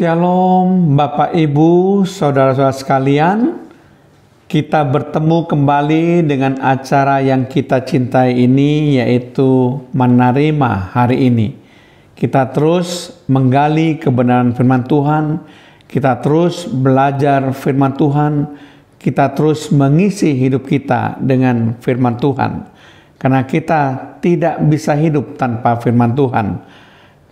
Shalom, Bapak Ibu, saudara-saudara sekalian. Kita bertemu kembali dengan acara yang kita cintai ini, yaitu menerima hari ini. Kita terus menggali kebenaran Firman Tuhan, kita terus belajar Firman Tuhan, kita terus mengisi hidup kita dengan Firman Tuhan, karena kita tidak bisa hidup tanpa Firman Tuhan.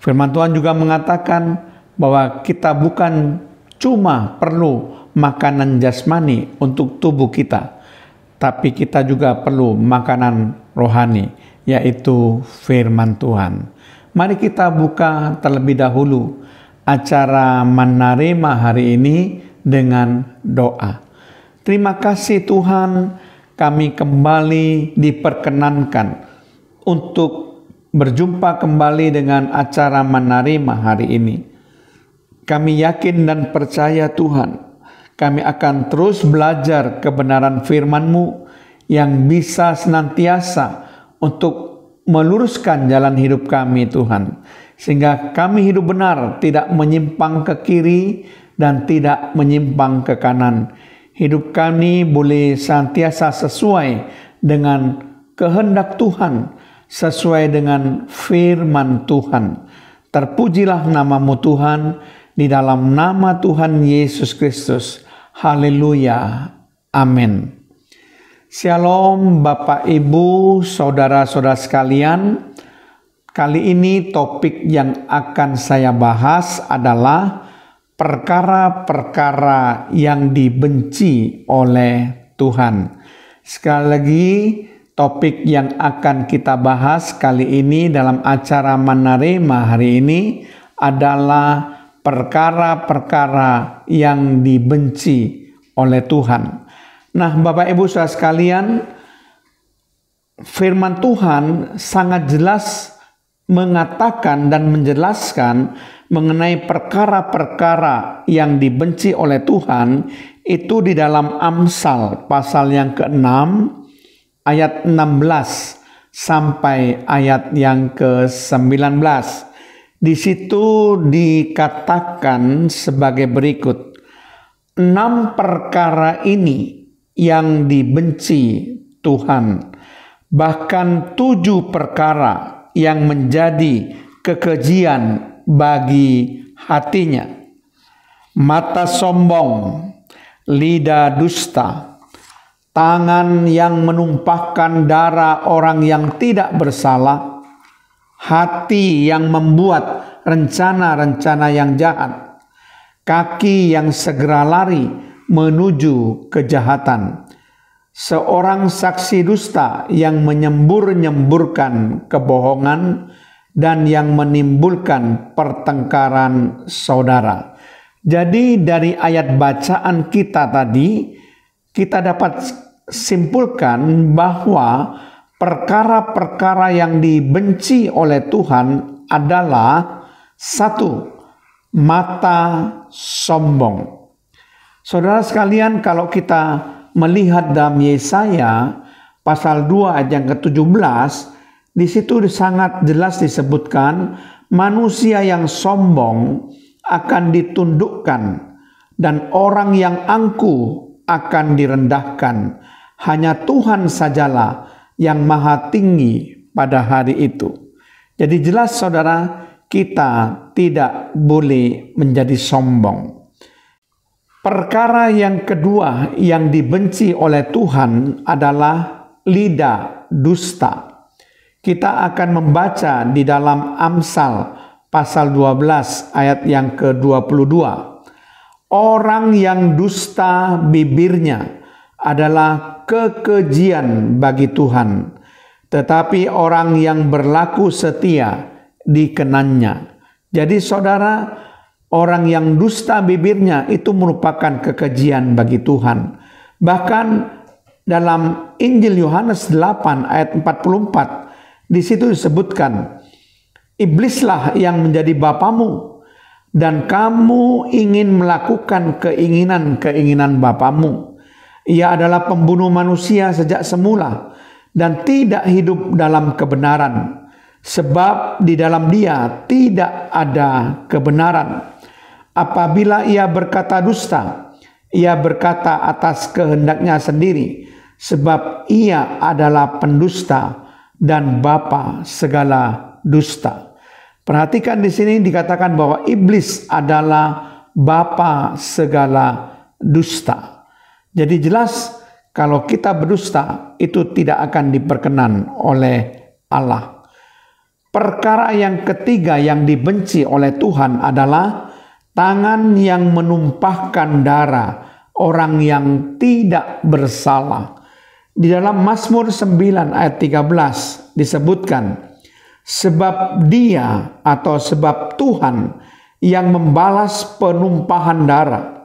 Firman Tuhan juga mengatakan, bahwa kita bukan cuma perlu makanan jasmani untuk tubuh kita, tapi kita juga perlu makanan rohani, yaitu firman Tuhan. Mari kita buka terlebih dahulu acara menerima hari ini dengan doa. Terima kasih Tuhan, kami kembali diperkenankan untuk berjumpa kembali dengan acara menerima hari ini. Kami yakin dan percaya Tuhan, kami akan terus belajar kebenaran firman-Mu yang bisa senantiasa untuk meluruskan jalan hidup kami Tuhan. Sehingga kami hidup benar, tidak menyimpang ke kiri dan tidak menyimpang ke kanan. Hidup kami boleh senantiasa sesuai dengan kehendak Tuhan, sesuai dengan firman Tuhan. Terpujilah namamu Tuhan, di dalam nama Tuhan Yesus Kristus. Haleluya. Amin. Shalom Bapak Ibu, saudara-saudara sekalian. Kali ini topik yang akan saya bahas adalah perkara-perkara yang dibenci oleh Tuhan. Sekali lagi, topik yang akan kita bahas kali ini dalam acara Manarema hari ini adalah perkara-perkara yang dibenci oleh Tuhan. Nah, Bapak Ibu Saudara sekalian, firman Tuhan sangat jelas mengatakan dan menjelaskan mengenai perkara-perkara yang dibenci oleh Tuhan itu di dalam Amsal pasal yang ke-6 ayat 16 sampai ayat yang ke-19. Di situ dikatakan sebagai berikut: enam perkara ini yang dibenci Tuhan, bahkan tujuh perkara yang menjadi kekejian bagi hatinya, mata sombong, lidah dusta, tangan yang menumpahkan darah orang yang tidak bersalah hati yang membuat rencana-rencana yang jahat, kaki yang segera lari menuju kejahatan, seorang saksi dusta yang menyembur-nyemburkan kebohongan dan yang menimbulkan pertengkaran saudara. Jadi dari ayat bacaan kita tadi kita dapat simpulkan bahwa perkara-perkara yang dibenci oleh Tuhan adalah satu, mata sombong. Saudara sekalian, kalau kita melihat dalam Yesaya pasal 2 ayat yang ke-17, di situ sangat jelas disebutkan manusia yang sombong akan ditundukkan dan orang yang angku akan direndahkan. Hanya Tuhan sajalah yang maha tinggi pada hari itu. Jadi jelas saudara, kita tidak boleh menjadi sombong. Perkara yang kedua yang dibenci oleh Tuhan adalah lidah dusta. Kita akan membaca di dalam Amsal pasal 12 ayat yang ke-22. Orang yang dusta bibirnya adalah kekejian bagi Tuhan, tetapi orang yang berlaku setia dikenannya. Jadi saudara, orang yang dusta bibirnya itu merupakan kekejian bagi Tuhan. Bahkan dalam Injil Yohanes 8 ayat 44, di situ disebutkan, Iblislah yang menjadi bapamu, dan kamu ingin melakukan keinginan-keinginan bapamu. Ia adalah pembunuh manusia sejak semula dan tidak hidup dalam kebenaran. Sebab di dalam dia tidak ada kebenaran. Apabila ia berkata dusta, ia berkata atas kehendaknya sendiri. Sebab ia adalah pendusta dan bapa segala dusta. Perhatikan di sini dikatakan bahwa iblis adalah bapa segala dusta. Jadi jelas kalau kita berdusta itu tidak akan diperkenan oleh Allah. Perkara yang ketiga yang dibenci oleh Tuhan adalah tangan yang menumpahkan darah orang yang tidak bersalah. Di dalam Mazmur 9 ayat 13 disebutkan, Sebab dia atau sebab Tuhan yang membalas penumpahan darah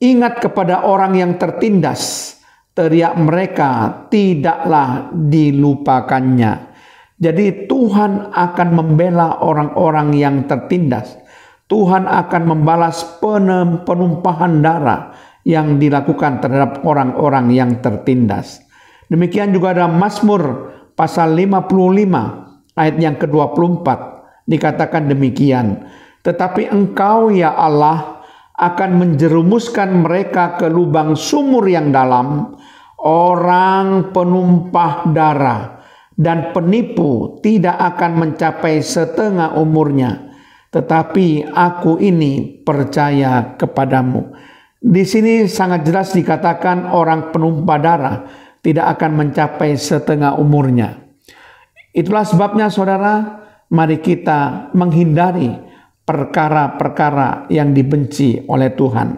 Ingat kepada orang yang tertindas, teriak mereka tidaklah dilupakannya. Jadi Tuhan akan membela orang-orang yang tertindas. Tuhan akan membalas penumpahan darah yang dilakukan terhadap orang-orang yang tertindas. Demikian juga ada Mazmur pasal 55 ayat yang ke-24 dikatakan demikian. Tetapi engkau ya Allah akan menjerumuskan mereka ke lubang sumur yang dalam. Orang penumpah darah dan penipu tidak akan mencapai setengah umurnya, tetapi aku ini percaya kepadamu. Di sini sangat jelas dikatakan orang penumpah darah tidak akan mencapai setengah umurnya. Itulah sebabnya saudara, mari kita menghindari perkara-perkara yang dibenci oleh Tuhan.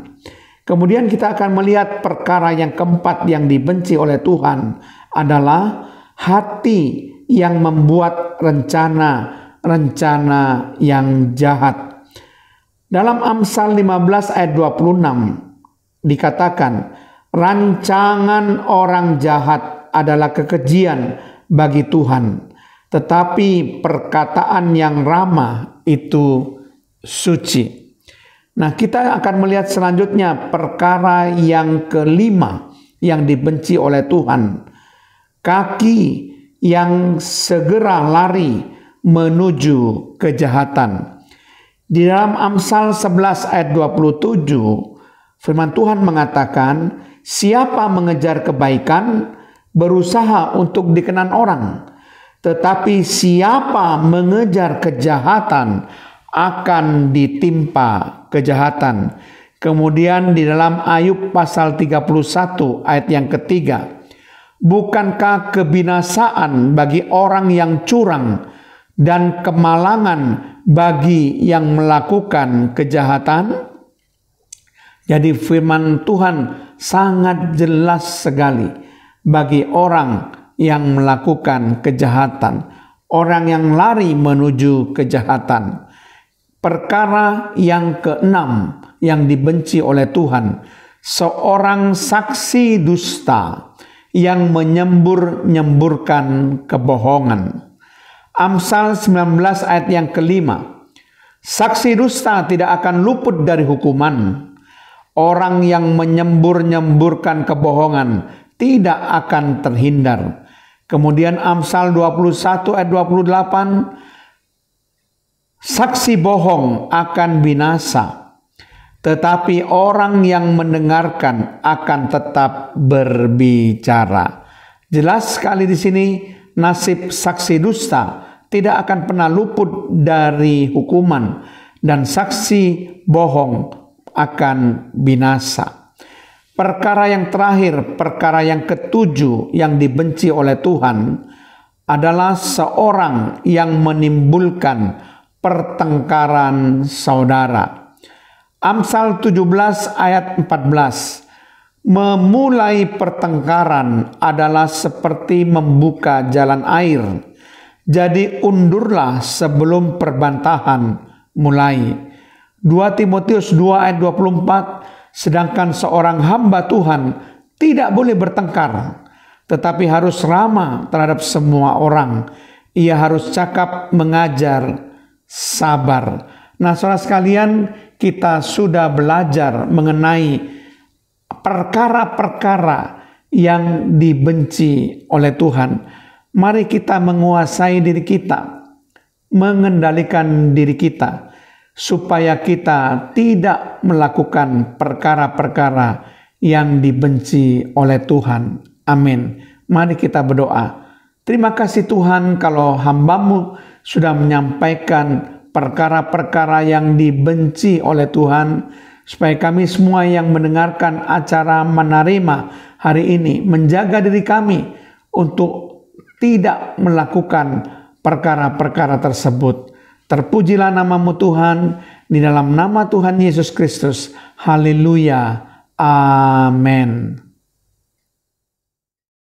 Kemudian kita akan melihat perkara yang keempat yang dibenci oleh Tuhan adalah hati yang membuat rencana-rencana yang jahat. Dalam Amsal 15 ayat 26 dikatakan, rancangan orang jahat adalah kekejian bagi Tuhan, tetapi perkataan yang ramah itu suci. Nah, kita akan melihat selanjutnya perkara yang kelima yang dibenci oleh Tuhan. Kaki yang segera lari menuju kejahatan. Di dalam Amsal 11 ayat 27, firman Tuhan mengatakan, siapa mengejar kebaikan berusaha untuk dikenan orang, tetapi siapa mengejar kejahatan akan ditimpa kejahatan. Kemudian di dalam Ayub pasal 31 ayat yang ketiga, bukankah kebinasaan bagi orang yang curang dan kemalangan bagi yang melakukan kejahatan? Jadi firman Tuhan sangat jelas sekali bagi orang yang melakukan kejahatan, orang yang lari menuju kejahatan. Perkara yang keenam yang dibenci oleh Tuhan, seorang saksi dusta yang menyembur-nyemburkan kebohongan. Amsal 19 ayat yang kelima. Saksi dusta tidak akan luput dari hukuman. Orang yang menyembur-nyemburkan kebohongan tidak akan terhindar. Kemudian Amsal 21 ayat 28 Saksi bohong akan binasa, tetapi orang yang mendengarkan akan tetap berbicara. Jelas sekali di sini nasib saksi dusta tidak akan pernah luput dari hukuman dan saksi bohong akan binasa. Perkara yang terakhir, perkara yang ketujuh yang dibenci oleh Tuhan adalah seorang yang menimbulkan pertengkaran saudara. Amsal 17 ayat 14. Memulai pertengkaran adalah seperti membuka jalan air. Jadi undurlah sebelum perbantahan mulai. 2 Timotius 2 ayat 24 sedangkan seorang hamba Tuhan tidak boleh bertengkar tetapi harus ramah terhadap semua orang. Ia harus cakap mengajar sabar. Nah, saudara sekalian, kita sudah belajar mengenai perkara-perkara yang dibenci oleh Tuhan. Mari kita menguasai diri kita, mengendalikan diri kita, supaya kita tidak melakukan perkara-perkara yang dibenci oleh Tuhan. Amin. Mari kita berdoa. Terima kasih Tuhan kalau hambamu sudah menyampaikan perkara-perkara yang dibenci oleh Tuhan, supaya kami semua yang mendengarkan acara menerima hari ini menjaga diri kami untuk tidak melakukan perkara-perkara tersebut. Terpujilah namamu Tuhan, di dalam nama Tuhan Yesus Kristus. Haleluya. Amen.